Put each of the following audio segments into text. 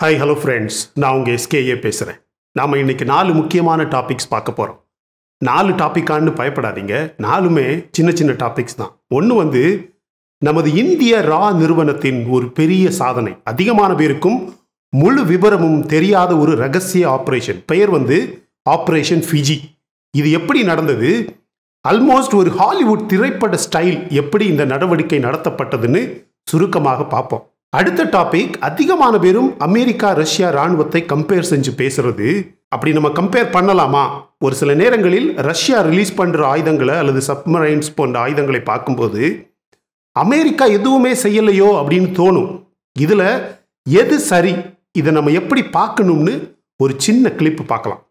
hi hello friends நான் உங்கள் SKA பேசுகிறேன் நாம் இன்றைக்கி நாலு முக்கியமான டாபிக்ஸ் பார்க்க போகிறோம் நாலு டாப்பிக்கான்னு பயப்படாதீங்க நாலுமே சின்ன சின்ன டாபிக்ஸ் தான் ஒன்று வந்து நமது இந்திய ரா நிறுவனத்தின் ஒரு பெரிய சாதனை அதிகமான பேருக்கும் முழு விவரமும் தெரியாத ஒரு ரகசிய ஆப்ரேஷன் பெயர் வந்து ஆப்ரேஷன் ஃபிஜி இது எப்படி நடந்தது அல்மோஸ்ட் ஒரு ஹாலிவுட் திரைப்பட ஸ்டைல் எப்படி இந்த நடவடிக்கை நடத்தப்பட்டதுன்னு சுருக்கமாக பார்ப்போம் அடுத்த டாபிக் அதிகமான பேரும் அமெரிக்கா ரஷ்யா ராணுவத்தை கம்பேர் செஞ்சு பேசுறது அப்படி நம்ம கம்பேர் பண்ணலாமா ஒரு சில நேரங்களில் ரஷ்யா ரிலீஸ் பண்ணுற ஆயுதங்களை அல்லது சப்மரைன்ஸ் போன்ற ஆயுதங்களை பார்க்கும்போது அமெரிக்கா எதுவுமே செய்யலையோ அப்படின்னு தோணும் இதில் எது சரி இதை நம்ம எப்படி பார்க்கணும்னு ஒரு சின்ன கிளிப்பு பார்க்கலாம்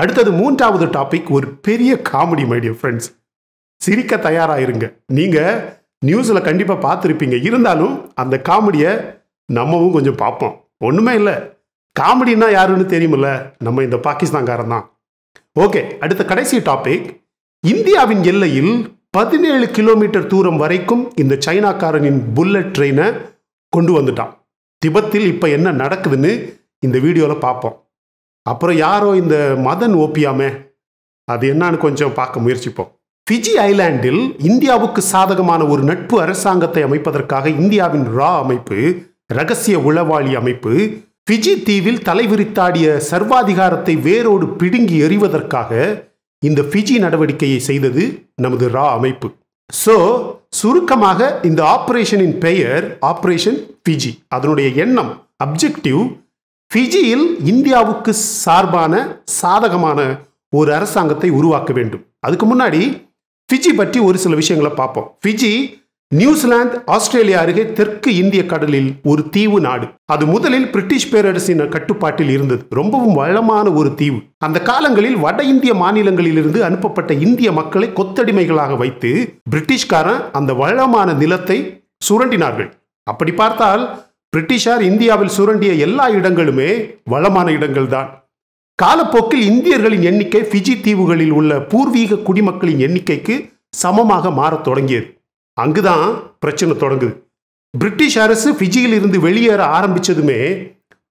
அடுத்தது மூன்றாவது டாபிக் ஒரு பெரிய காமெடி மைடியர் ஃப்ரெண்ட்ஸ் சிரிக்க தயாராக இருங்க நீங்கள் நியூஸில் கண்டிப்பாக பார்த்துருப்பீங்க இருந்தாலும் அந்த காமெடியை நம்மவும் கொஞ்சம் பார்ப்போம் ஒன்றுமே இல்லை காமெடினா யாருன்னு தெரியுமில்ல நம்ம இந்த பாகிஸ்தான்காரன் தான் ஓகே அடுத்த கடைசி டாபிக் இந்தியாவின் எல்லையில் பதினேழு கிலோமீட்டர் தூரம் வரைக்கும் இந்த சைனாக்காரனின் புல்லட் ட்ரெயினை கொண்டு வந்துட்டான் திபத்தில் இப்போ என்ன நடக்குதுன்னு இந்த வீடியோவில் பார்ப்போம் அப்புறம் யாரோ இந்த மதன் ஓப்பியாமே அது என்னன்னு கொஞ்சம் பார்க்க முயற்சிப்போம் ஃபிஜி ஐலாண்டில் இந்தியாவுக்கு சாதகமான ஒரு நட்பு அரசாங்கத்தை அமைப்பதற்காக இந்தியாவின் ரா அமைப்பு ரகசிய உளவாளி அமைப்பு ஃபிஜி தீவில் தலைவிரித்தாடிய சர்வாதிகாரத்தை வேரோடு பிடுங்கி எறிவதற்காக இந்த ஃபிஜி நடவடிக்கையை செய்தது நமது ரா அமைப்பு ஸோ சுருக்கமாக இந்த ஆப்ரேஷனின் பெயர் ஆப்ரேஷன் ஃபிஜி அதனுடைய எண்ணம் அப்ஜெக்டிவ் ஃபிஜியில் இந்தியாவுக்கு சார்பான சாதகமான ஒரு அரசாங்கத்தை உருவாக்க வேண்டும் அதுக்கு முன்னாடி ஃபிஜி பற்றி ஒரு சில விஷயங்களை பார்ப்போம் ஃபிஜி நியூசிலாந்து ஆஸ்திரேலியா அருகே தெற்கு இந்திய கடலில் ஒரு தீவு நாடு அது முதலில் பிரிட்டிஷ் பேரரசின் கட்டுப்பாட்டில் இருந்தது ரொம்பவும் வளமான ஒரு தீவு அந்த காலங்களில் வட இந்திய மாநிலங்களிலிருந்து அனுப்பப்பட்ட இந்திய மக்களை கொத்தடிமைகளாக வைத்து பிரிட்டிஷ்காரன் அந்த வளமான நிலத்தை சுரண்டினார்கள் அப்படி பார்த்தால் பிரிட்டிஷார் இந்தியாவில் சுரண்டிய எல்லா இடங்களுமே வளமான இடங்கள்தான் காலப்போக்கில் இந்தியர்களின் எண்ணிக்கை ஃபிஜி தீவுகளில் உள்ள பூர்வீக குடிமக்களின் எண்ணிக்கைக்கு சமமாக மாறத் தொடங்கியது அங்குதான் பிரச்சனை தொடங்குது பிரிட்டிஷ் அரசு ஃபிஜியில் இருந்து வெளியேற ஆரம்பிச்சதுமே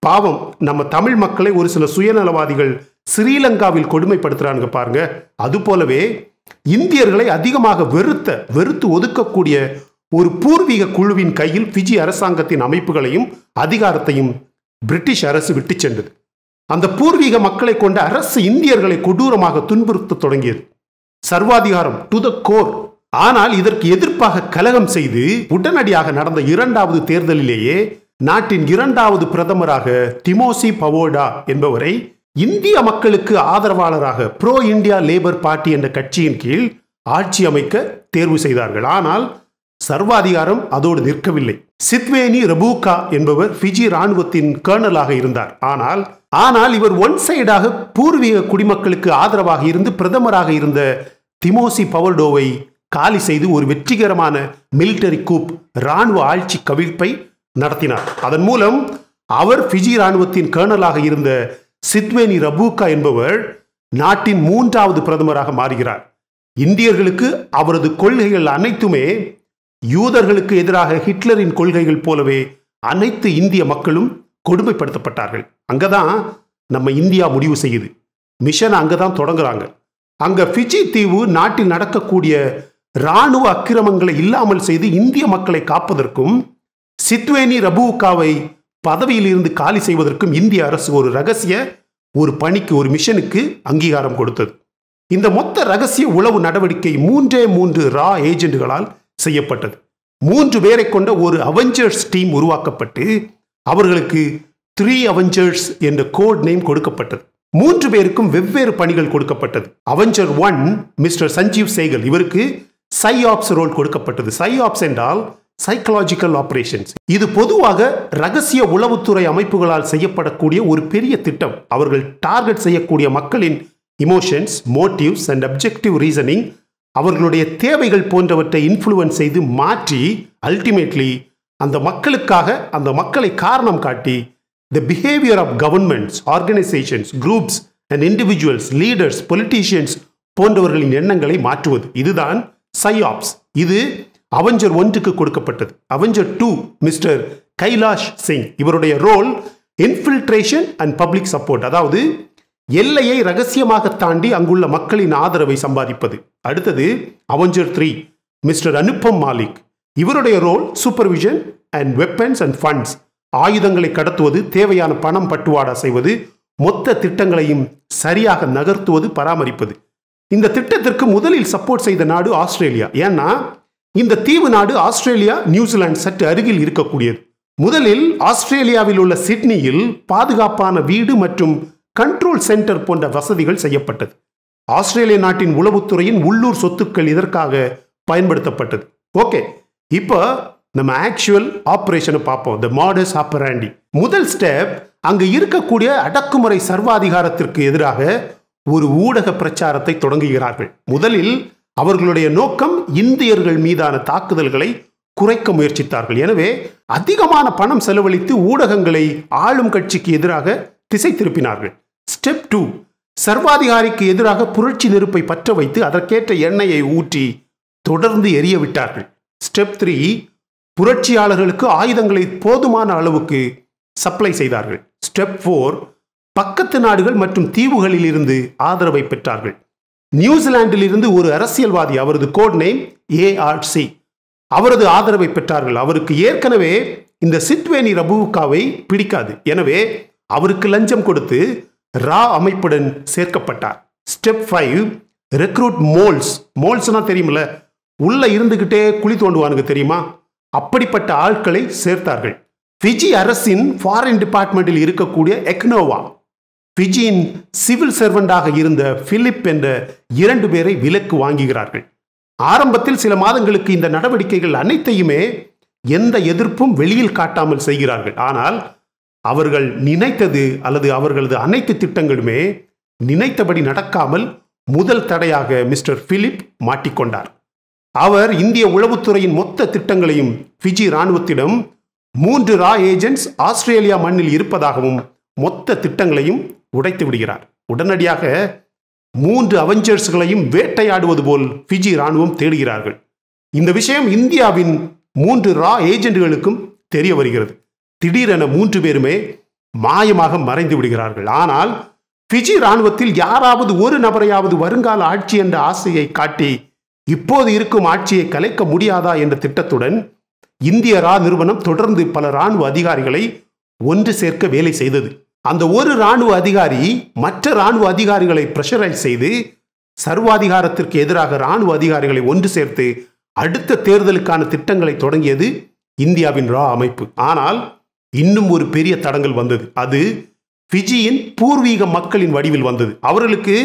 பாவம் நம்ம தமிழ் மக்களை ஒரு சில சுயநலவாதிகள் ஸ்ரீலங்காவில் கொடுமைப்படுத்துறானுங்க பாருங்க அது போலவே இந்தியர்களை அதிகமாக வெறுத்த வெறுத்து ஒதுக்கக்கூடிய ஒரு பூர்வீக குழுவின் கையில் பிஜி அரசாங்கத்தின் அமைப்புகளையும் அதிகாரத்தையும் பிரிட்டிஷ் அரசு விட்டு சென்றது அந்த பூர்வீக மக்களை கொண்ட அரசு இந்தியர்களை கொடூரமாக துன்புறுத்த தொடங்கியது சர்வாதிகாரம் டு த கோர் ஆனால் இதற்கு எதிர்ப்பாக கலகம் செய்து உடனடியாக நடந்த இரண்டாவது தேர்தலிலேயே நாட்டின் இரண்டாவது பிரதமராக திமோசி பவோடா என்பவரை இந்திய மக்களுக்கு ஆதரவாளராக புரோ இந்தியா லேபர் பார்ட்டி என்ற கட்சியின் கீழ் ஆட்சி அமைக்க தேர்வு செய்தார்கள் ஆனால் சர்வாதிகாரம் அதோடு நிற்கவில்லை சித்வேனி ரபூகா என்பவர் பிஜி ராணுவத்தின் கேர்னலாக இருந்தார் ஆனால் ஆனால் இவர் ஒன் சைடாக பூர்வீக குடிமக்களுக்கு ஆதரவாக இருந்து பிரதமராக இருந்த திமோசி பவர்டோவை காலி செய்து ஒரு வெற்றிகரமான மிலிட்டரி கூப் இராணுவ ஆட்சி கவிழ்ப்பை நடத்தினார் அதன் மூலம் அவர் பிஜி ராணுவத்தின் கேர்னலாக இருந்த சித்வேனி ரபூகா என்பவர் நாட்டின் மூன்றாவது பிரதமராக மாறுகிறார் இந்தியர்களுக்கு அவரது கொள்கைகள் அனைத்துமே யூதர்களுக்கு எதிராக ஹிட்லரின் கொள்கைகள் போலவே அனைத்து இந்திய மக்களும் கொடுமைப்படுத்தப்பட்டார்கள் அங்கே தான் நம்ம இந்தியா முடிவு செய்யுது மிஷன் அங்கே தான் தொடங்குறாங்க அங்கே ஃபிஜி தீவு நாட்டில் நடக்கக்கூடிய இராணுவ அக்கிரமங்களை இல்லாமல் செய்து இந்திய மக்களை காப்பதற்கும் சித்வேனி ரபுவுக்காவை பதவியில் இருந்து காலி செய்வதற்கும் இந்திய அரசு ஒரு ரகசிய ஒரு பணிக்கு ஒரு மிஷனுக்கு அங்கீகாரம் கொடுத்தது இந்த மொத்த ரகசிய உளவு நடவடிக்கை மூன்றே மூன்று ரா ஏஜென்ட்களால் செய்யப்பட்டது மூன்று பேரை கொண்ட ஒரு அவெஞ்சர்ஸ் டீம் உருவாக்கப்பட்டு அவர்களுக்கு த்ரீ அவெஞ்சர்ஸ் என்ற கோட் நேம் கொடுக்கப்பட்டது மூன்று பேருக்கும் வெவ்வேறு பணிகள் கொடுக்கப்பட்டது Avenger one mister Sanjeev Sehgal இவருக்கு சை ஆப்ஸ் ரோல் கொடுக்கப்பட்டது சை ஆப்ஸ் என்றால் சைக்கலாஜிக்கல் ஆபரேஷன்ஸ் இது பொதுவாக ரகசிய உளவுத்துறை அமைப்புகளால் செய்யப்படக்கூடிய ஒரு பெரிய திட்டம் அவர்கள் டார்கெட் செய்யக்கூடிய மக்களின் emotions motives and objective reasoning அவர்களுடைய தேவைகள் போன்றவற்றை இன்ஃப்ளூயன்ஸ் செய்து மாற்றி அல்டிமேட்லி அந்த மக்களுக்காக அந்த மக்களை காரணம் காட்டி the behaviour of governments organisations groups and individuals leaders politicians போன்றவர்களின் எண்ணங்களை மாற்றுவது இதுதான் சையாப்ஸ் இது அவெஞ்சர் ஒன்றுக்கு கொடுக்கப்பட்டது Avenger two mister Kailash Singh இவருடைய role infiltration and public support அதாவது எல்லையை ரகசியமாக தாண்டி அங்குள்ள மக்களின் ஆதரவை சம்பாதிப்பது அடுத்தது Avenger three mister Anupam Malik இவருடைய role supervision and weapons and funds ஆயுதங்களை கடத்துவது தேவையான பணம் பட்டுவாடா செய்வது மொத்த திட்டங்களையும் சரியாக நகர்த்துவது பராமரிப்பது இந்த திட்டத்திற்கு முதலில் சப்போர்ட் செய்த நாடு ஆஸ்திரேலியா ஏன்னா இந்த தீவு நாடு ஆஸ்திரேலியா நியூசிலாந்து சற்று அருகில் இருக்கக்கூடியது முதலில் ஆஸ்திரேலியாவில் உள்ள சிட்னியில் பாதுகாப்பான வீடு மற்றும் கண்ட்ரோல் சென்டர் போன்ற வசதிகள் செய்யப்பட்டது ஆஸ்திரேலிய நாட்டின் உளவுத்துறையின் உள்ளூர் சொத்துக்கள் இதற்காக பயன்படுத்தப்பட்டது ஓகே இப்போ நம்ம ஆக்சுவல் ஆப்ரேஷனை பார்ப்போம் த மாடர்ஸ் ஆப்பராண்டி முதல் ஸ்டெப் அங்கு இருக்கக்கூடிய அடக்குமுறை சர்வாதிகாரத்திற்கு எதிராக ஒரு ஊடக பிரச்சாரத்தை தொடங்குகிறார்கள் முதலில் அவர்களுடைய நோக்கம் இந்தியர்கள் மீதான தாக்குதல்களை குறைக்க முயற்சித்தார்கள் எனவே அதிகமான பணம் செலவழித்து ஊடகங்களை ஆளும் கட்சிக்கு எதிராக திசை திருப்பினார்கள் ஸ்டெப் டூ சர்வாதிகாரிக்கு எதிராக புரட்சி நெருப்பை பற்ற வைத்து அதற்கேற்ற எண்ணெயை ஊற்றி தொடர்ந்து எரிய விட்டார்கள் ஸ்டெப் த்ரீ புரட்சியாளர்களுக்கு ஆயுதங்களை போதுமான அளவுக்கு சப்ளை செய்தார்கள் ஸ்டெப் ஃபோர் பக்கத்து நாடுகள் மற்றும் தீவுகளில் இருந்து ஆதரவை பெற்றார்கள் நியூசிலாந்தில் இருந்து ஒரு அரசியல்வாதி அவரது கோட் நேம் ஏஆர்சி அவரது ஆதரவை பெற்றார்கள் அவருக்கு ஏற்கனவே இந்த சிட்வேனி ரபுகாவை பிடிக்காது எனவே அவருக்கு லஞ்சம் கொடுத்து ரா அமைப்புடன் சேர்க்கப்பட்டார் ஸ்டெப் ஃபைவ் ரெக்ரூட் மோல்ஸ் மோல்ஸ்னால் தெரியுமில்ல உள்ளே இருந்துக்கிட்டே குழி தோண்டுவானுங்க தெரியுமா அப்படிப்பட்ட ஆட்களை சேர்த்தார்கள் ஃபிஜி அரசின் ஃபாரின் டிபார்ட்மெண்டில் இருக்கக்கூடிய எக்னோவா ஃபிஜியின் சிவில் சர்வெண்டாக இருந்த பிலிப் என்ற இரண்டு பேரை விலக்கு வாங்குகிறார்கள் ஆரம்பத்தில் சில மாதங்களுக்கு இந்த நடவடிக்கைகள் அனைத்தையுமே எந்த எதிர்ப்பும் வெளியில் காட்டாமல் செய்கிறார்கள் ஆனால் அவர்கள் நினைத்தது அல்லது அவர்களது அனைத்து திட்டங்களுமே நினைத்தபடி நடக்காமல் முதல் தடையாக மிஸ்டர் பிலிப் மாட்டிக்கொண்டார் அவர் இந்திய உளவுத்துறையின் மொத்த திட்டங்களையும் ஃபிஜி இராணுவத்திடம் மூன்று ரா ஏஜென்ட்ஸ் ஆஸ்திரேலியா மண்ணில் இருப்பதாகவும் மொத்த திட்டங்களையும் உடைத்து விடுகிறார் உடனடியாக மூன்று அவெஞ்சர்ஸ்களையும் வேட்டையாடுவது போல் ஃபிஜி இராணுவம் தேடுகிறார்கள் இந்த விஷயம் இந்தியாவின் மூன்று ரா ஏஜென்ட்களுக்கும் தெரிய வருகிறது திடீரென மூன்று பேருமே மாயமாக மறைந்து விடுகிறார்கள் ஆனால் பிஜி இராணுவத்தில் யாராவது ஒரு நபரையாவது வருங்கால ஆட்சி என்ற ஆசையை காட்டி இப்போது இருக்கும் ஆட்சியை கலைக்க முடியாதா என்ற திட்டத்துடன் இந்திய ரா நிறுவனம் தொடர்ந்து பல இராணுவ அதிகாரிகளை ஒன்று சேர்க்க வேலை செய்தது அந்த ஒரு இராணுவ அதிகாரி மற்ற இராணுவ அதிகாரிகளை பிரஷரைஸ் செய்து சர்வாதிகாரத்திற்கு எதிராக இராணுவ அதிகாரிகளை ஒன்று சேர்த்து அடுத்த தேர்தலுக்கான திட்டங்களை தொடங்கியது இந்தியாவின் ரா அமைப்பு ஆனால் இன்னும் ஒரு பெரிய தடங்கள் வந்தது அது ஃபிஜியின் பூர்வீக மக்களின் வடிவில் வந்தது அவர்களுக்கு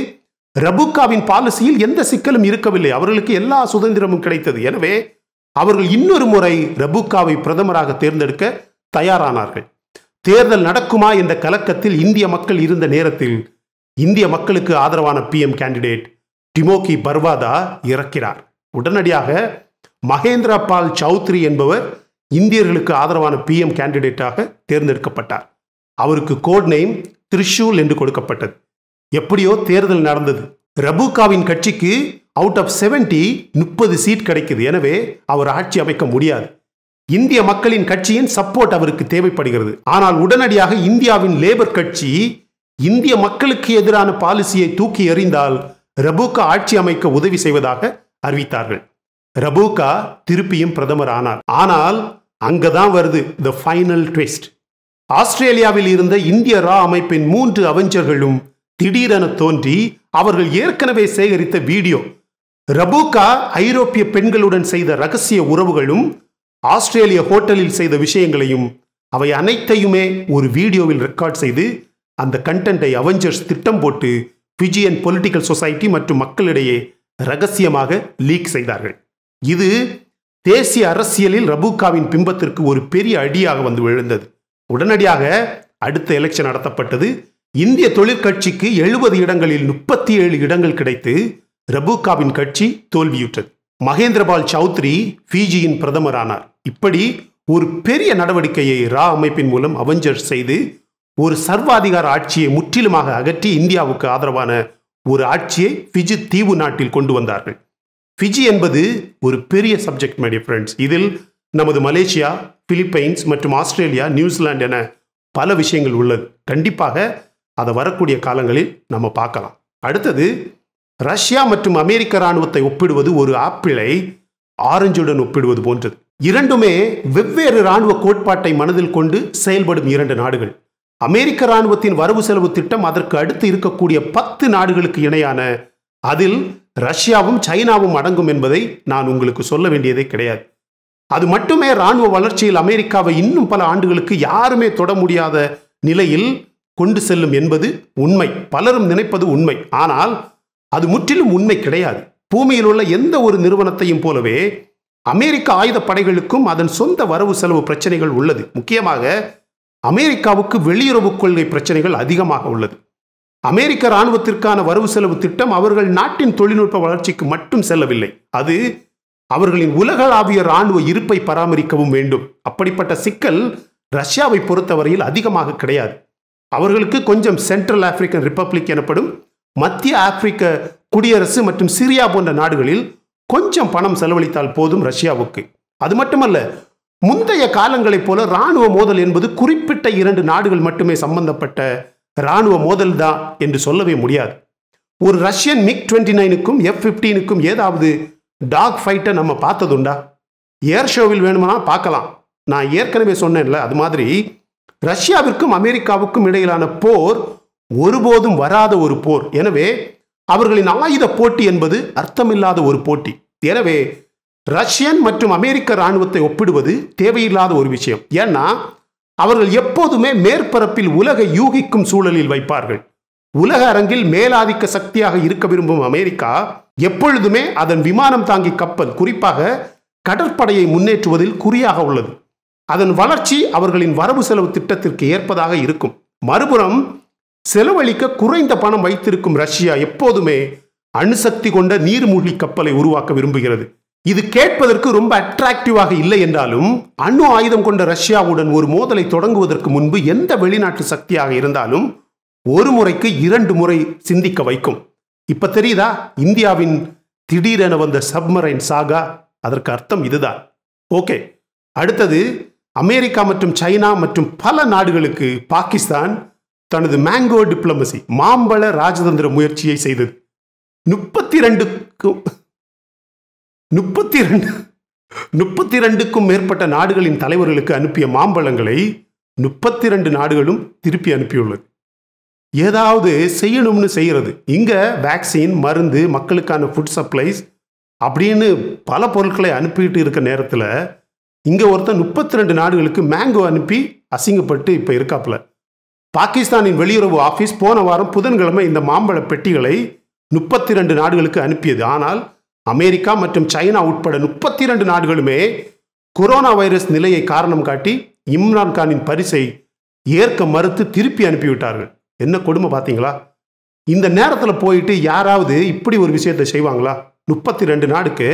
ரபுக்காவின் பாலிசியில் எந்த சிக்கலும் இருக்கவில்லை அவர்களுக்கு எல்லா சுதந்திரமும் கிடைத்தது எனவே அவர்கள் இன்னொரு முறை ரபுக்காவை பிரதமராக தேர்ந்தெடுக்க தயாரானார்கள் தேர்தல் நடக்குமா என்ற கலக்கத்தில் இந்திய மக்கள் இருந்த நேரத்தில் இந்திய மக்களுக்கு ஆதரவான பிஎம் கேண்டிடேட் டிமோகி பர்வாதா இறக்கிறார் உடனடியாக மகேந்திரா பால் சௌத்ரி என்பவர் இந்தியர்களுக்கு ஆதரவான பிஎம் கேண்டிடேட்டாக தேர்ந்தெடுக்கப்பட்டார் அவருக்கு கோட் நேம் திரிஷூல் என்று கொடுக்கப்பட்டது எப்படியோ தேர்தல் நடந்தது ரபுகாவின் கட்சிக்கு அவுட் ஆஃப் செவன்டி முப்பது சீட் கிடைக்குது எனவே அவர் ஆட்சி அமைக்க முடியாது இந்திய மக்களின் கட்சியின் சப்போர்ட் அவருக்கு தேவைப்படுகிறது ஆனால் உடனடியாக இந்தியாவின் லேபர் கட்சி இந்திய மக்களுக்கு எதிரான பாலிசியை தூக்கி எறிந்தால் ரபுகா ஆட்சி அமைக்க உதவி செய்வதாக அறிவித்தார்கள் ரபூகா திருப்பியும் பிரதமர் ஆனார் ஆனால் அங்கதான் வருது த ஃபைனல் ட்விஸ்ட் ஆஸ்திரேலியாவில் இருந்த இந்திய ரா அமைப்பின் மூன்று அவஞ்சர்களும் திடீரென தோன்றி அவர்கள் ஏற்கனவே சேகரித்த வீடியோ ரபூகா ஐரோப்பிய பெண்களுடன் செய்த ரகசிய உறவுகளும் ஆஸ்திரேலிய ஹோட்டலில் செய்த விஷயங்களையும் அவை அனைத்தையுமே ஒரு வீடியோவில் ரெக்கார்ட் செய்து அந்த கண்டென்ட்டை அவெஞ்சர்ஸ் திட்டம் போட்டு பிஜியன் பொலிட்டிக்கல் சொசைட்டி மற்றும் மக்களிடையே ரகசியமாக லீக் செய்தார்கள் இது தேசிய அரசியலில் ரபுகாவின் பிம்பத்திற்கு ஒரு பெரிய அடியாக வந்து விழுந்தது உடனடியாக அடுத்த எலெக்ஷன் நடத்தப்பட்டது இந்திய தொழிற்கட்சிக்கு எழுபது இடங்களில் முப்பத்தி ஏழு இடங்கள் கிடைத்து ரபுகாவின் கட்சி தோல்வியுற்றது மகேந்திரபால் சௌத்ரி ஃபிஜியின் பிரதமரானார் இப்படி ஒரு பெரிய நடவடிக்கையை ரா அமைப்பின் மூலம் அவெஞ்சர் செய்து ஒரு சர்வாதிகார ஆட்சியை முற்றிலுமாக அகற்றி இந்தியாவுக்கு ஆதரவான ஒரு ஆட்சியை பிஜி தீவு நாட்டில் கொண்டு வந்தார்கள் ஃபிஜி என்பது ஒரு பெரிய சப்ஜெக்ட் மை ஃப்ரெண்ட்ஸ் இதில் நமது மலேசியா பிலிப்பைன்ஸ் மற்றும் ஆஸ்திரேலியா நியூசிலாந்து என பல விஷயங்கள் உள்ளது கண்டிப்பாக அதை வரக்கூடிய காலங்களில் நம்ம பார்க்கலாம் அடுத்தது ரஷ்யா மற்றும் அமெரிக்க இராணுவத்தை ஒப்பிடுவது ஒரு ஆப்பிளை ஆரஞ்சுடன் ஒப்பிடுவது போன்றது இரண்டுமே வெவ்வேறு இராணுவ கோட்பாட்டை மனதில் கொண்டு செயல்படும் இரண்டு நாடுகள் அமெரிக்க இராணுவத்தின் வரவு செலவு திட்டம் அதற்கு அடுத்து இருக்கக்கூடிய பத்து நாடுகளுக்கு இணையான அதில் ரஷ்யாவும் சைனாவும் அடங்கும் என்பதை நான் உங்களுக்கு சொல்ல வேண்டியதே கிடையாது அது மட்டுமே இராணுவ வளர்ச்சியில் அமெரிக்காவை இன்னும் பல ஆண்டுகளுக்கு யாருமே தொட முடியாத நிலையில் கொண்டு செல்லும் என்பது உண்மை பலரும் நினைப்பது உண்மை ஆனால் அது முற்றிலும் உண்மை கிடையாது பூமியில் உள்ள எந்த ஒரு நிறுவனத்தையும் போலவே அமெரிக்க ஆயுத படைகளுக்கும் அதன் சொந்த வரவு செலவு பிரச்சனைகள் உள்ளது முக்கியமாக அமெரிக்காவுக்கு வெளியுறவு கொள்கை பிரச்சனைகள் அதிகமாக உள்ளது அமெரிக்க இராணுவத்திற்கான வரவு செலவு திட்டம் அவர்கள் நாட்டின் தொழில்நுட்ப வளர்ச்சிக்கு மட்டும் செல்லவில்லை அது அவர்களின் உலகளாவிய இராணுவ இருப்பை பராமரிக்கவும் வேண்டும் அப்படிப்பட்ட சிக்கல் ரஷ்யாவை பொறுத்தவரையில் அதிகமாக கிடையாது அவர்களுக்கு கொஞ்சம் சென்ட்ரல் ஆப்பிரிக்கன் ரிப்பப்ளிக் எனப்படும் மத்திய ஆப்பிரிக்க குடியரசு மற்றும் சிரியா போன்ற நாடுகளில் கொஞ்சம் பணம் செலவழித்தால் போதும் ரஷ்யாவுக்கு அது மட்டுமல்ல முந்தைய காலங்களைப் போல இராணுவ மோதல் என்பது குறிப்பிட்ட இரண்டு நாடுகள் மட்டுமே சம்பந்தப்பட்ட இராணுவ மோதல் தான் என்று சொல்லவே முடியாது ஒரு ரஷ்யன் மிக் டுவெண்ட்டி நைனுக்கும் எஃப் ஃபிஃப்டீனுக்கும் ஏதாவது டாக் ஃபைட்டை நம்ம பார்த்ததுண்டா ஏர் ஷோவில் வேணுமானா பார்க்கலாம் நான் ஏற்கனவே சொன்னேன்ல அது மாதிரி ரஷ்யாவிற்கும் அமெரிக்காவுக்கும் இடையிலான போர் ஒருபோதும் வராத ஒரு போர் எனவே அவர்களின் ஆயுத போட்டி என்பது அர்த்தமில்லாத ஒரு போட்டி எனவே ரஷ்யன் மற்றும் அமெரிக்க இராணுவத்தை ஒப்பிடுவது தேவையில்லாத ஒரு விஷயம் ஏன்னா அவர்கள் எப்போதுமே மேற்பரப்பில் உலகை யூகிக்கும் சூழலில் வைப்பார்கள் உலக அரங்கில் மேலாதிக்க சக்தியாக இருக்க விரும்பும் அமெரிக்கா எப்பொழுதுமே அதன் விமானம் தாங்கி கப்பல் குறிப்பாக கடற்படையை முன்னேற்றுவதில் குறியாக உள்ளது அதன் வளர்ச்சி அவர்களின் வரவு செலவு திட்டத்திற்கு ஏற்பதாக இருக்கும் மறுபுறம் செலவழிக்க குறைந்த பணம் வைத்திருக்கும் ரஷ்யா எப்போதுமே அணுசக்தி கொண்ட நீர்மூழ்கி கப்பலை உருவாக்க விரும்புகிறது இது கேட்பதற்கு ரொம்ப அட்ராக்டிவாக இல்லை என்றாலும் அணு ஆயுதம் கொண்ட ரஷ்யாவுடன் ஒரு மோதலை தொடங்குவதற்கு முன்பு எந்த வெளிநாட்டு சக்தியாக இருந்தாலும் ஒரு முறைக்கு இரண்டு முறை சிந்திக்க வைக்கும் இப்ப தெரியுதா இந்தியாவின் திடீரென வந்த சப்மரைன் சாகா அதற்கு அர்த்தம் இதுதான் ஓகே அடுத்தது அமெரிக்கா மற்றும் சைனா மற்றும் பல நாடுகளுக்கு பாகிஸ்தான் தனது மேங்கோ டிப்ளமசி மாம்பழ ராஜதந்திர முயற்சியை செய்தது முப்பத்தி ரெண்டுக்கும் முப்பத்தி ரெண்டு முப்பத்தி ரெண்டுக்கும் மேற்பட்ட நாடுகளின் தலைவர்களுக்கு அனுப்பிய மாம்பழங்களை முப்பத்தி ரெண்டு நாடுகளும் திருப்பி அனுப்பியுள்ளது ஏதாவது செய்யணும்னு செய்கிறது இங்கே வேக்சின் மருந்து மக்களுக்கான ஃபுட் சப்ளைஸ் அப்படின்னு பல பொருட்களை அனுப்பிட்டு இருக்க நேரத்தில் இங்கே ஒருத்தன் முப்பத்தி ரெண்டு நாடுகளுக்கு மேங்கோ அனுப்பி அசிங்கப்பட்டு இப்போ இருக்காப்புல பாகிஸ்தானின் வெளியுறவு ஆஃபீஸ் போன வாரம் புதன்கிழமை இந்த மாம்பழ பெட்டிகளை முப்பத்தி ரெண்டு நாடுகளுக்கு அனுப்பியது ஆனால் அமெரிக்கா மற்றும் சைனா உட்பட முப்பத்தி இரண்டு நாடுகளுமே கொரோனா வைரஸ் நிலையை காரணம் காட்டி இம்ரான்கானின் பரிசை ஏற்க மறுத்து திருப்பி அனுப்பிவிட்டார்கள் என்ன கொடுமை பார்த்தீங்களா இந்த நேரத்தில் போயிட்டு யாராவது இப்படி ஒரு விஷயத்தை செய்வாங்களா முப்பத்தி ரெண்டு நாடுக்கு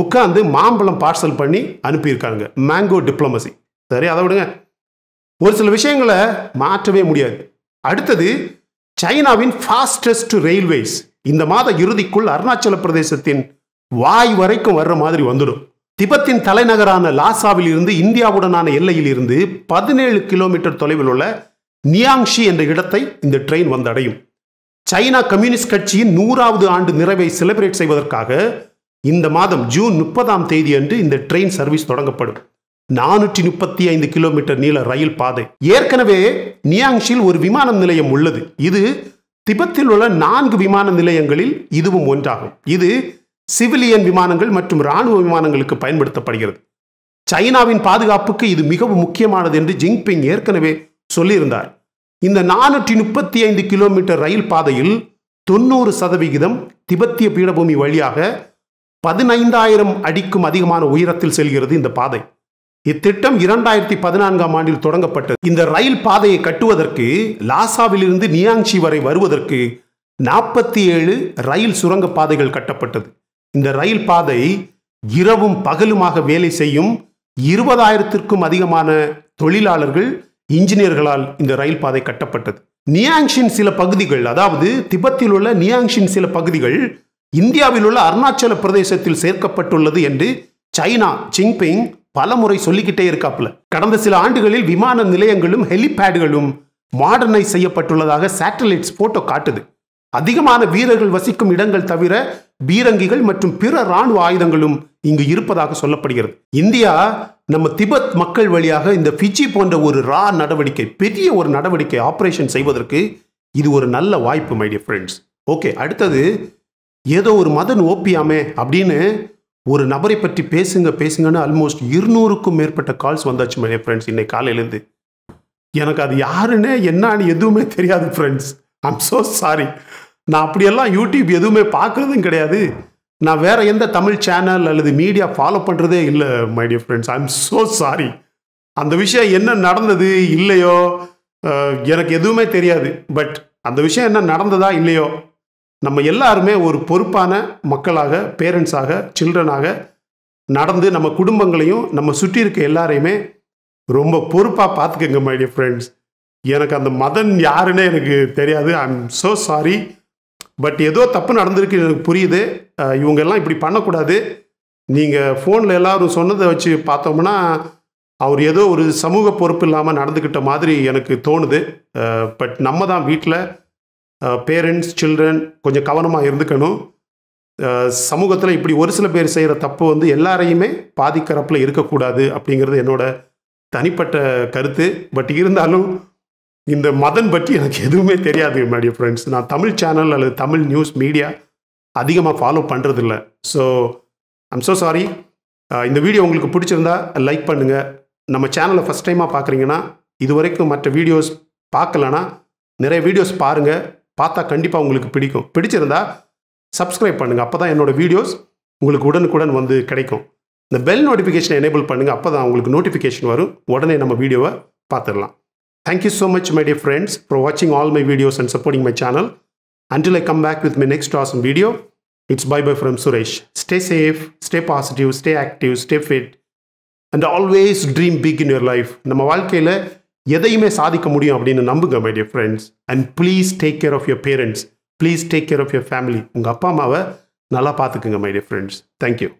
உட்காந்து மாம்பழம் பார்சல் பண்ணி அனுப்பியிருக்காங்க மேங்கோ டிப்ளமசி சரி அதை விடுங்க ஒரு சில விஷயங்களை மாற்றவே முடியாது அடுத்தது சைனாவின் ஃபாஸ்டஸ்ட் ரயில்வேஸ் இந்த மாத இறுதிக்குள் அருணாச்சல பிரதேசத்தின் வாய் வரைக்கும் வர்ற மாதிரி வந்துடும் திபத்தின் தலைநகரான லாசாவில் இருந்து இந்தியாவுடனான எல்லையில் இருந்து பதினேழு கிலோமீட்டர் தொலைவில் உள்ள நியாங்ஷி என்ற இடத்தை இந்த ட்ரெயின் வந்தடையும் சைனா கம்யூனிஸ்ட் கட்சியின் நூறாவது ஆண்டு நிறைவை செலிப்ரேட் செய்வதற்காக இந்த மாதம் ஜூன் முப்பதாம் தேதி அன்று இந்த ட்ரெயின் சர்வீஸ் தொடங்கப்படும் நானூற்றி முப்பத்தி ஐந்து கிலோமீட்டர் நீள ரயில் பாதை ஏற்கனவே நியாங்ஷில் ஒரு விமான நிலையம் உள்ளது இது திபெத்தில் உள்ள நான்கு விமான நிலையங்களில் இதுவும் ஒன்றாகும் இது சிவிலியன் விமானங்கள் மற்றும் இராணுவ விமானங்களுக்கு பயன்படுத்தப்படுகிறது சைனாவின் பாதுகாப்புக்கு இது மிகவும் முக்கியமானது என்று ஜிங்பிங் ஏற்கனவே சொல்லியிருந்தார் இந்த நானூற்றி முப்பத்தி ஐந்து கிலோமீட்டர் ரயில் பாதையில் தொண்ணூறு சதவிகிதம் திபெத்திய பீடபூமி வழியாக பதினைந்தாயிரம் அடிக்கும் அதிகமான உயரத்தில் செல்கிறது இந்த பாதை இத்திட்டம் இரண்டாயிரத்தி பதினான்காம் ஆண்டில் தொடங்கப்பட்டது இந்த ரயில் பாதையை கட்டுவதற்கு லாசாவிலிருந்து நியாங்சி வரை வருவதற்கு நாற்பத்தி ஏழு ரயில் சுரங்க பாதைகள் கட்டப்பட்டது இந்த ரயில் பாதை இரவும் பகலுமாக வேலை செய்யும் இருபதாயிரத்திற்கும் அதிகமான தொழிலாளர்கள் இன்ஜினியர்களால் இந்த ரயில் பாதை கட்டப்பட்டது நியாங்ஷின் சில பகுதிகள் அதாவது திபத்தில் உள்ள நியாங்ஷின் சில பகுதிகள் இந்தியாவில் உள்ள அருணாச்சல பிரதேசத்தில் சேர்க்கப்பட்டுள்ளது என்று சைனா சிங்பிங் பல முறை சொல்லிக்கிட்டே இருக்காப்புல கடந்த சில ஆண்டுகளில் விமான நிலையங்களும் ஹெலிபேடுகளும் மாடர்னைஸ் செய்யப்பட்டுள்ளதாக சேட்டலைட்ஸ் போட்டோ காட்டுது அதிகமான வீரர்கள் வசிக்கும் இடங்கள் தவிர பீரங்கிகள் மற்றும் பிற ராணுவ ஆயுதங்களும் இங்கு இருப்பதாக சொல்லப்படுகிறது இந்தியா நம்ம திபெத் மக்கள் வழியாக இந்த பிஜி போன்ற ஒரு ரா நடவடிக்கை பெரிய ஒரு நடவடிக்கை ஆப்ரேஷன் செய்வதற்கு இது ஒரு நல்ல வாய்ப்பு மைடிய ஃப்ரெண்ட்ஸ் ஓகே அடுத்தது ஏதோ ஒரு மதன் ஓப்பியாமே அப்படின்னு ஒரு நபரை பற்றி பேசுங்க பேசுங்கன்னு ஆல்மோஸ்ட் இருநூறுக்கும் மேற்பட்ட கால்ஸ் வந்தாச்சு மைய ஃப்ரெண்ட்ஸ் இன்னைக்கு காலையிலேருந்து எனக்கு அது யாருன்னு என்னான்னு எதுவுமே தெரியாது ஃப்ரெண்ட்ஸ் ஐம் ஸோ சாரி நான் அப்படியெல்லாம் யூடியூப் எதுவுமே பார்க்குறதும் கிடையாது நான் வேற எந்த தமிழ் சேனல் அல்லது மீடியா ஃபாலோ பண்ணுறதே இல்லை my dear friends I am so sorry அந்த விஷயம் என்ன நடந்தது இல்லையோ எனக்கு எதுவுமே தெரியாது பட் அந்த விஷயம் என்ன நடந்ததா இல்லையோ நம்ம எல்லாருமே ஒரு பொறுப்பான மக்களாக பேரண்ட்ஸாக சில்ட்ரனாக நடந்து நம்ம குடும்பங்களையும் நம்ம சுற்றி இருக்க எல்லாரையுமே ரொம்ப பொறுப்பாக பார்த்துக்கங்க மை டியர் ஃப்ரெண்ட்ஸ் எனக்கு அந்த மதன் யாருன்னே எனக்கு தெரியாது I am so sorry but ஏதோ தப்பு நடந்திருக்கு எனக்கு புரியுது இவங்கெல்லாம் இப்படி பண்ணக்கூடாது நீங்கள் ஃபோனில் எல்லோரும் சொன்னதை வச்சு பார்த்தோம்னா அவர் ஏதோ ஒரு சமூக பொறுப்பு இல்லாமல் நடந்துக்கிட்ட மாதிரி எனக்கு தோணுது பட் நம்ம தான் வீட்டில் பேரண்ட்ஸ் சில்ட்ரன் கொஞ்சம் கவனமாக இருந்துக்கணும் சமூகத்தில் இப்படி ஒரு சில பேர் செய்கிற தப்பு வந்து எல்லாரையுமே பாதிக்கிறப்பில் இருக்கக்கூடாது அப்படிங்கிறது என்னோட தனிப்பட்ட கருத்து பட் இருந்தாலும் இந்த மதன் பற்றி எனக்கு எதுவுமே தெரியாது மேடிய ஃப்ரெண்ட்ஸ் நான் தமிழ் சேனல் அல்லது தமிழ் நியூஸ் மீடியா அதிகமாக ஃபாலோ பண்ணுறதில்ல ஸோ ஐம் ஸோ சாரி இந்த வீடியோ உங்களுக்கு பிடிச்சிருந்தா லைக் பண்ணுங்கள் நம்ம சேனலை ஃபஸ்ட் டைமாக பார்க்குறீங்கன்னா இது வரைக்கும் மற்ற வீடியோஸ் பார்க்கலன்னா நிறைய வீடியோஸ் பாருங்கள் பார்த்தா கண்டிப்பாக உங்களுக்கு பிடிக்கும் பிடிச்சிருந்தா சப்ஸ்கிரைப் பண்ணுங்கள் அப்போ தான் என்னோடய வீடியோஸ் உங்களுக்கு உடனுக்குடன் வந்து கிடைக்கும் இந்த பெல் நோட்டிஃபிகேஷனை எனேபிள் பண்ணுங்கள் அப்போ தான் உங்களுக்கு நோட்டிஃபிகேஷன் வரும் உடனே நம்ம வீடியோவை பார்த்துடலாம் thank you so much my dear friends for வாட்சிங் all my videos and supporting my channel until I come back with my next awesome video it's bye bye from Suresh stay safe stay positive stay active stay fit and always dream big in your life நம்ம வாழ்க்கையில் எதையுமே சாதிக்க முடியும் அப்படின்னு நம்புங்க my dear friends and please take care of your parents please take care of your family உங்கள் அப்பா அம்மாவை நல்லா பார்த்துக்குங்க மை டியர் ஃப்ரெண்ட்ஸ் தேங்க்யூ